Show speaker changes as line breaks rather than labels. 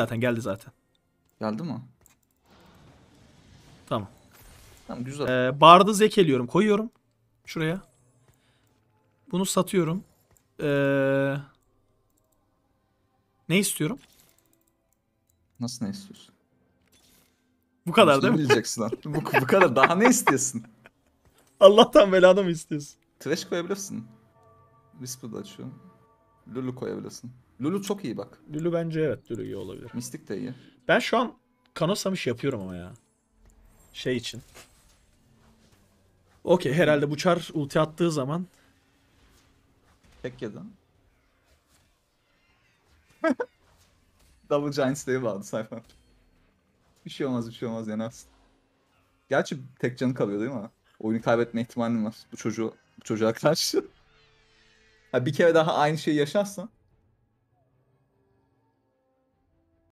Zaten geldi zaten. Geldi mi? Tamam. Tamam güzel. Ee, bardı zekeliyorum. Koyuyorum.
Şuraya. Bunu satıyorum. Ee, ne istiyorum?
Nasıl ne istiyorsun? Bu kadar Nasıl değil mi? Bileceksin lan. bu, bu
kadar. Daha
ne istiyorsun? Allah'tan belanı mı istiyorsun? Trash koyabilirsin. Whisper'da açıyorum. Lulu koyabilirsin. Lulu çok iyi bak. Lulu bence evet Lulu iyi olabilir.
Mistik de iyi. Ben şu an kanosamış yapıyorum ama ya. Şey için. Okey herhalde bu çar ulti attığı zaman. Tek yedin. Double Giant
Slay'ı vardı sayfa. Bir şey olmaz bir şey olmaz yenersin. Gerçi tek canı kalıyor değil mi? Oyunu kaybetme ihtimalin var bu çocuğu bu çocuğa karşı.
Ha, bir kere daha aynı şeyi yaşarsan